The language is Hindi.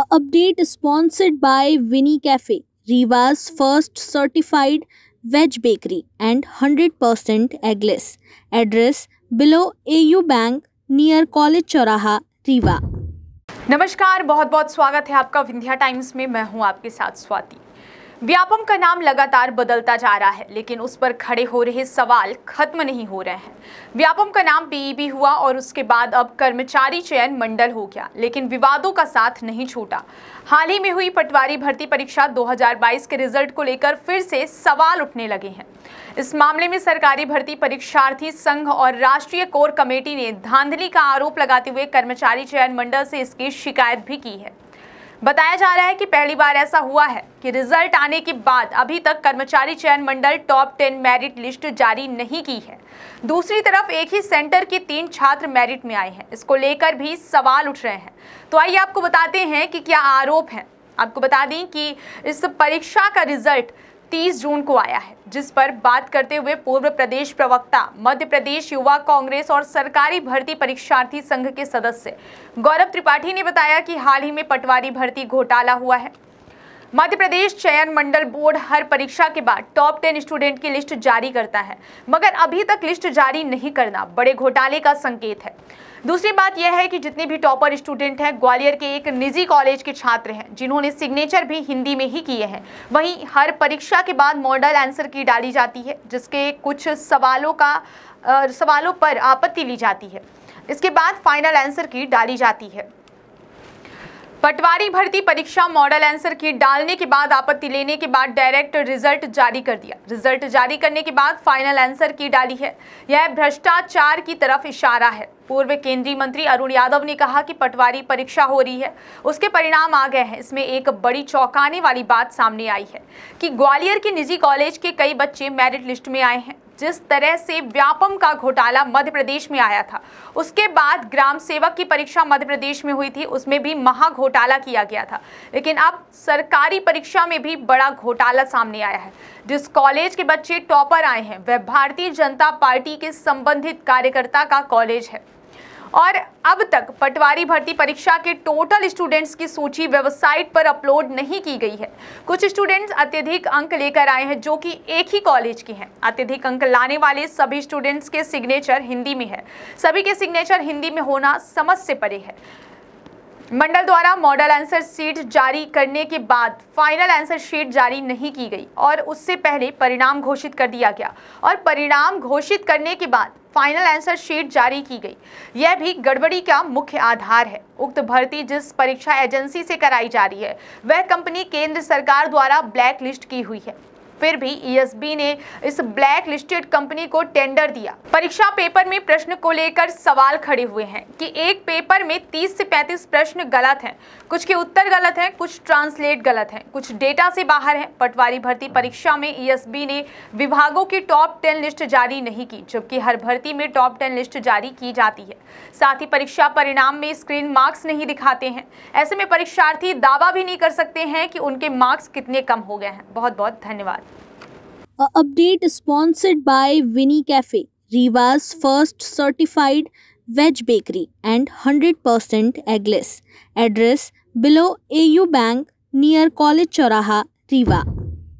Update sponsored by Vini cafe Riwaaz first certified veg bakery and hundred percent eggless address below A U bank near college चौराहा रीवा नमस्कार बहुत बहुत स्वागत है आपका विंध्या टाइम्स में मैं हूँ आपके साथ स्वाति व्यापम का नाम लगातार बदलता जा रहा है लेकिन उस पर खड़े हो रहे सवाल खत्म नहीं हो रहे हैं व्यापम का नाम पीईबी e हुआ और उसके बाद अब कर्मचारी चयन मंडल हो गया लेकिन विवादों का साथ नहीं छूटा हाल ही में हुई पटवारी भर्ती परीक्षा 2022 के रिजल्ट को लेकर फिर से सवाल उठने लगे हैं इस मामले में सरकारी भर्ती परीक्षार्थी संघ और राष्ट्रीय कोर कमेटी ने धांधली का आरोप लगाते हुए कर्मचारी चयन मंडल से इसकी शिकायत भी की है बताया जा रहा है कि पहली बार ऐसा हुआ है कि रिजल्ट आने के बाद अभी तक कर्मचारी चयन मंडल टॉप टेन मेरिट लिस्ट जारी नहीं की है दूसरी तरफ एक ही सेंटर के तीन छात्र मेरिट में आए हैं इसको लेकर भी सवाल उठ रहे हैं तो आइए आपको बताते हैं कि क्या आरोप है आपको बता दें कि इस परीक्षा का रिजल्ट 30 जून को आया है जिस पर बात करते हुए पूर्व प्रदेश प्रवक्ता मध्य प्रदेश युवा कांग्रेस और सरकारी भर्ती परीक्षार्थी संघ के सदस्य गौरव त्रिपाठी ने बताया कि हाल ही में पटवारी भर्ती घोटाला हुआ है मध्य प्रदेश चयन मंडल बोर्ड हर परीक्षा के बाद टॉप टेन स्टूडेंट की लिस्ट जारी करता है मगर अभी तक लिस्ट जारी नहीं करना बड़े घोटाले का संकेत है दूसरी बात यह है कि जितने भी टॉपर स्टूडेंट हैं ग्वालियर के एक निजी कॉलेज के छात्र हैं जिन्होंने सिग्नेचर भी हिंदी में ही किए हैं वहीं हर परीक्षा के बाद मॉडल आंसर की डाली जाती है जिसके कुछ सवालों का आ, सवालों पर आपत्ति ली जाती है इसके बाद फाइनल आंसर की डाली जाती है पटवारी भर्ती परीक्षा मॉडल आंसर की डालने के बाद आपत्ति लेने के बाद डायरेक्ट रिजल्ट जारी कर दिया रिजल्ट जारी करने के बाद फाइनल आंसर की डाली है यह भ्रष्टाचार की तरफ इशारा है पूर्व केंद्रीय मंत्री अरुण यादव ने कहा कि पटवारी परीक्षा हो रही है उसके परिणाम आ गए हैं इसमें एक बड़ी चौंकाने वाली बात सामने आई है कि ग्वालियर के निजी कॉलेज के कई बच्चे मेरिट लिस्ट में आए हैं जिस तरह से व्यापम का घोटाला मध्य प्रदेश में आया था उसके बाद ग्राम सेवक की परीक्षा मध्य प्रदेश में हुई थी उसमें भी महा घोटाला किया गया था लेकिन अब सरकारी परीक्षा में भी बड़ा घोटाला सामने आया है जिस कॉलेज के बच्चे टॉपर आए हैं वह भारतीय जनता पार्टी के संबंधित कार्यकर्ता का कॉलेज है और अब तक पटवारी भर्ती परीक्षा के टोटल स्टूडेंट्स की सूची वेबसाइट पर अपलोड नहीं की गई है कुछ स्टूडेंट्स अत्यधिक अंक लेकर आए हैं जो कि एक ही कॉलेज के हैं अत्यधिक अंक लाने वाले सभी स्टूडेंट्स के सिग्नेचर हिंदी में है सभी के सिग्नेचर हिंदी में होना समझ से परे है मंडल द्वारा मॉडल आंसर शीट जारी करने के बाद फाइनल आंसर शीट जारी नहीं की गई और उससे पहले परिणाम घोषित कर दिया गया और परिणाम घोषित करने के बाद फाइनल आंसर शीट जारी की गई यह भी गड़बड़ी का मुख्य आधार है उक्त भर्ती जिस परीक्षा एजेंसी से कराई जा रही है वह कंपनी केंद्र सरकार द्वारा ब्लैक लिस्ट की हुई है फिर भी ईएसबी e ने इस ब्लैक लिस्टेड कंपनी को टेंडर दिया परीक्षा पेपर में प्रश्न को लेकर सवाल खड़े हुए हैं कि एक पेपर में 30 से 35 प्रश्न गलत हैं कुछ के उत्तर गलत हैं कुछ ट्रांसलेट गलत हैं कुछ डेटा से बाहर हैं पटवारी भर्ती परीक्षा में ईएसबी e ने विभागों की टॉप टेन लिस्ट जारी नहीं की जबकि हर भर्ती में टॉप टेन लिस्ट जारी की जाती है साथ ही परीक्षा परिणाम में स्क्रीन मार्क्स नहीं दिखाते हैं ऐसे में परीक्षार्थी दावा भी नहीं कर सकते हैं कि उनके मार्क्स कितने कम हो गए हैं बहुत बहुत धन्यवाद A update sponsored by Winnie Cafe, Reva's first certified veg bakery and 100% eggless. Address below AU Bank near College Choraha, Riva.